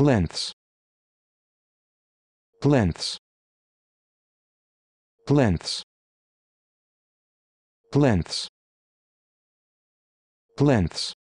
lengths lengths lengths lengths lengths